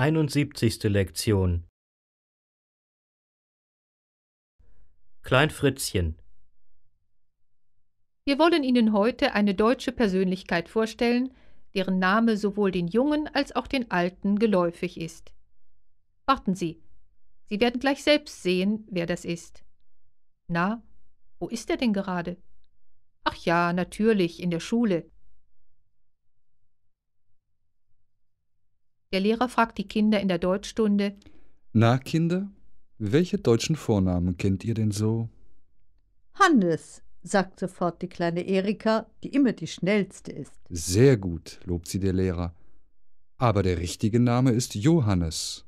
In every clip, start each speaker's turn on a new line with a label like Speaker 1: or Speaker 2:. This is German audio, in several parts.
Speaker 1: 71. Lektion
Speaker 2: Klein Fritzchen
Speaker 3: Wir wollen Ihnen heute eine deutsche Persönlichkeit vorstellen, deren Name sowohl den Jungen als auch den Alten geläufig ist. Warten Sie, Sie werden gleich selbst sehen, wer das ist. Na, wo ist er denn gerade? Ach ja, natürlich, in der Schule. Der Lehrer fragt die Kinder in der Deutschstunde:
Speaker 2: Na, Kinder, welche deutschen Vornamen kennt ihr denn so?
Speaker 3: Hannes, sagt sofort die kleine Erika, die immer die schnellste ist.
Speaker 2: Sehr gut, lobt sie der Lehrer. Aber der richtige Name ist Johannes.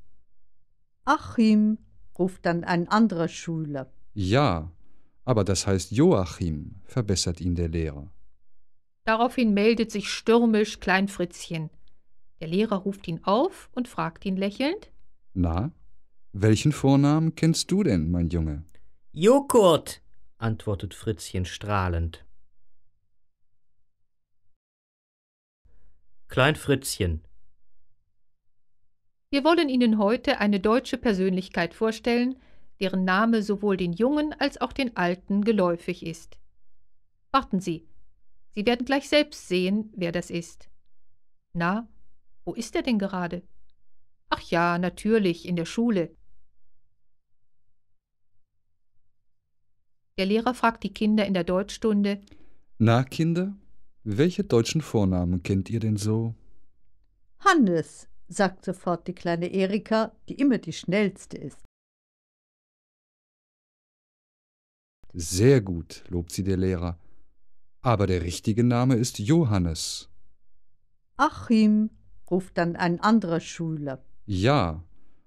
Speaker 3: Achim, ruft dann ein anderer Schüler.
Speaker 2: Ja, aber das heißt Joachim, verbessert ihn der Lehrer.
Speaker 3: Daraufhin meldet sich stürmisch Klein Fritzchen. Der Lehrer ruft ihn auf und fragt ihn lächelnd.
Speaker 2: Na, welchen Vornamen kennst du denn, mein Junge? Joghurt, antwortet Fritzchen strahlend. Klein Fritzchen.
Speaker 3: Wir wollen Ihnen heute eine deutsche Persönlichkeit vorstellen, deren Name sowohl den Jungen als auch den Alten geläufig ist. Warten Sie, Sie werden gleich selbst sehen, wer das ist. Na, wo ist er denn gerade? Ach ja, natürlich, in der Schule. Der Lehrer fragt die Kinder in der Deutschstunde
Speaker 2: Na, Kinder, welche deutschen Vornamen kennt ihr denn so?
Speaker 3: Hannes, sagt sofort die kleine Erika, die immer die schnellste ist.
Speaker 2: Sehr gut, lobt sie der Lehrer. Aber der richtige Name ist Johannes.
Speaker 3: Achim, ruft dann ein anderer
Speaker 2: Schüler. Ja,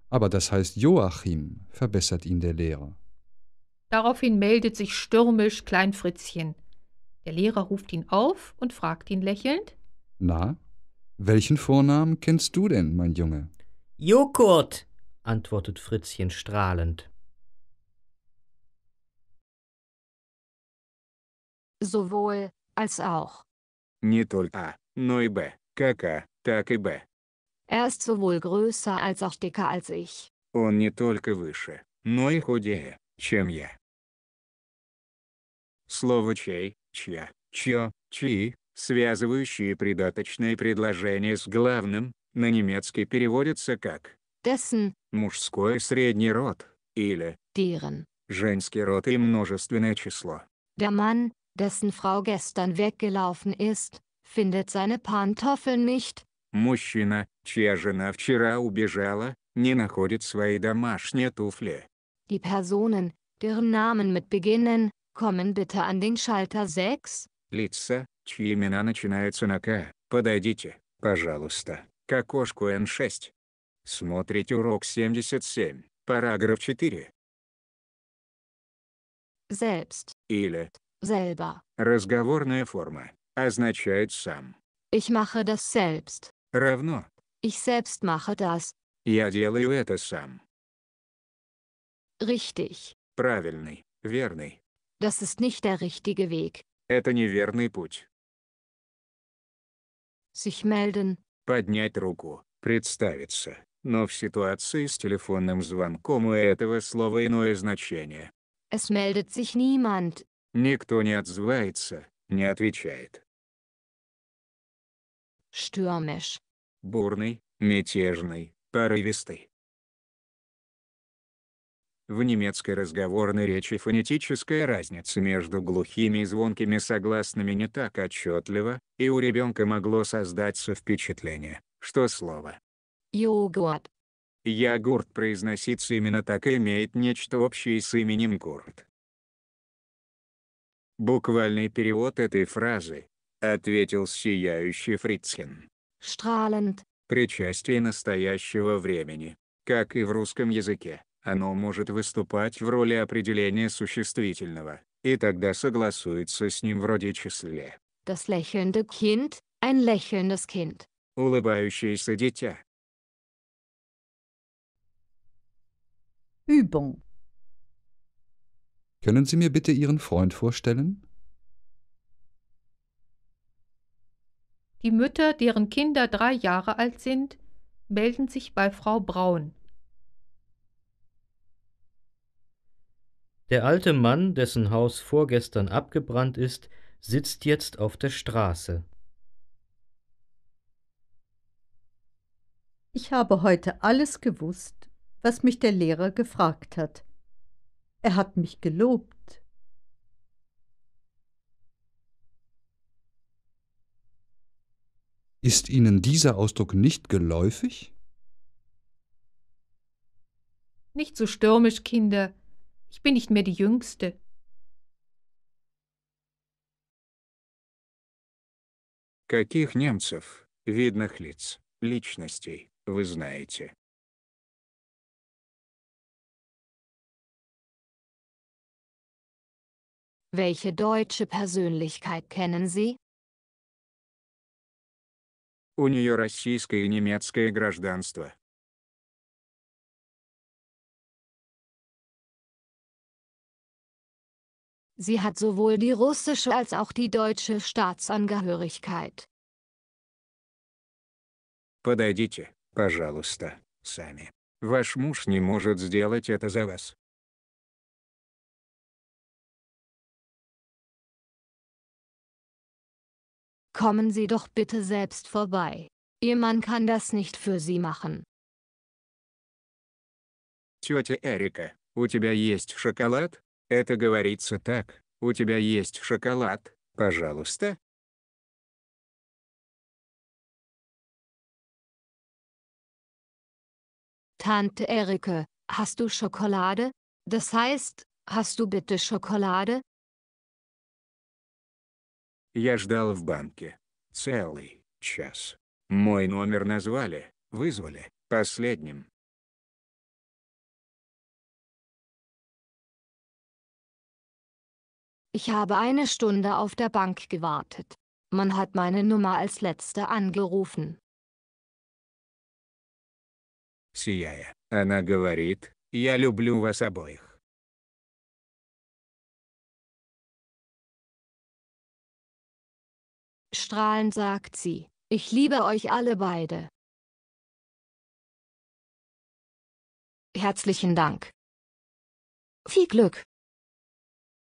Speaker 2: aber das heißt Joachim, verbessert ihn der Lehrer.
Speaker 3: Daraufhin meldet sich stürmisch Klein Fritzchen. Der Lehrer ruft ihn auf und fragt ihn lächelnd:
Speaker 2: Na, welchen Vornamen kennst du denn, mein Junge? Joghurt, antwortet Fritzchen strahlend.
Speaker 4: Sowohl als
Speaker 5: auch. Не только А, но и Б, как так и Б. Er Он не только выше, но и худее, чем я. Слово «чей», «чья», «чьё», «чьи», связывающие придаточные предложения с главным, на немецкий переводится как «dessen», мужской средний род, или «deren», женский род и множественное число.
Speaker 4: Der Mann, dessen Frau gestern weggelaufen ist, findet seine Pantoffeln nicht,
Speaker 5: Мужчина, чья жена вчера убежала, не находит свои домашние туфли.
Speaker 4: Die Personen, deren Namen mit beginnen, kommen bitte an den Schalter 6.
Speaker 5: Лица, чьи имена начинаются на К, подойдите, пожалуйста, к окошку N6. Смотрите урок 77, параграф 4. Selbst. Или. Selber. Разговорная форма. Означает сам.
Speaker 4: Ich mache das selbst равно. Ich selbst mache das.
Speaker 5: Я делаю это сам.
Speaker 4: Richtig.
Speaker 5: Правильный, верный.
Speaker 4: Das ist nicht der richtige Weg.
Speaker 5: Это неверный путь.
Speaker 4: Sich melden.
Speaker 5: Поднять руку, представиться. Но в ситуации с телефонным звонком у этого слова иное значение.
Speaker 4: Es meldet sich niemand.
Speaker 5: Никто не отзывается, не отвечает.
Speaker 1: Stürmisch.
Speaker 5: Бурный, мятежный, порывистый. В немецкой разговорной речи фонетическая разница между глухими и звонкими согласными не так отчетлива, и у ребенка могло создаться впечатление, что слово «йогурт» Ягурт произносится именно так и имеет нечто общее с именем Гурт. Буквальный перевод этой фразы ответил сияющий Фрицхен.
Speaker 4: Strahlend.
Speaker 5: Причастие настоящего времени, как и в русском языке, оно может выступать в роли определения существительного, и тогда согласуется с ним в родичестве.
Speaker 4: Das lächelnde Kind, ein lächelndes Kind.
Speaker 5: Улыбающееся дитя.
Speaker 1: Übung.
Speaker 2: Können Sie mir bitte Ihren Freund vorstellen?
Speaker 3: Die Mütter, deren Kinder drei Jahre alt sind, melden sich bei Frau Braun.
Speaker 2: Der alte Mann, dessen Haus vorgestern abgebrannt ist, sitzt jetzt auf der Straße.
Speaker 5: Ich
Speaker 3: habe heute alles gewusst, was mich der Lehrer gefragt hat. Er hat mich gelobt,
Speaker 2: Ist Ihnen dieser Ausdruck nicht geläufig?
Speaker 3: Nicht so stürmisch, Kinder. Ich bin nicht mehr die Jüngste.
Speaker 5: Каких немцев, видных лиц, личностей, вы
Speaker 1: знаете? Welche deutsche Persönlichkeit kennen Sie? У нее российское и немецкое гражданство. Sie hat sowohl die russische als auch die deutsche
Speaker 4: Staatsangehörigkeit.
Speaker 1: Подойдите, пожалуйста, сами. Ваш муж не может сделать это за вас. Kommen Sie doch bitte selbst vorbei. Ihr Mann kann das nicht für Sie machen.
Speaker 5: Тетя Эрика, у тебя есть шоколад? Это говорится так. У тебя есть шоколад, пожалуйста?
Speaker 1: Tante Erike, hast du Schokolade? Das heißt,
Speaker 4: hast du bitte Schokolade?
Speaker 5: Я ждал в банке. Целый час. Мой номер назвали, вызвали,
Speaker 1: последним. Ich habe eine Stunde auf der Bank gewartet.
Speaker 4: Man hat meine Nummer als letzte angerufen.
Speaker 5: Сияя, она говорит, я люблю вас обоих.
Speaker 1: Strahlend sagt sie, ich liebe euch alle beide. Herzlichen Dank. Viel Glück.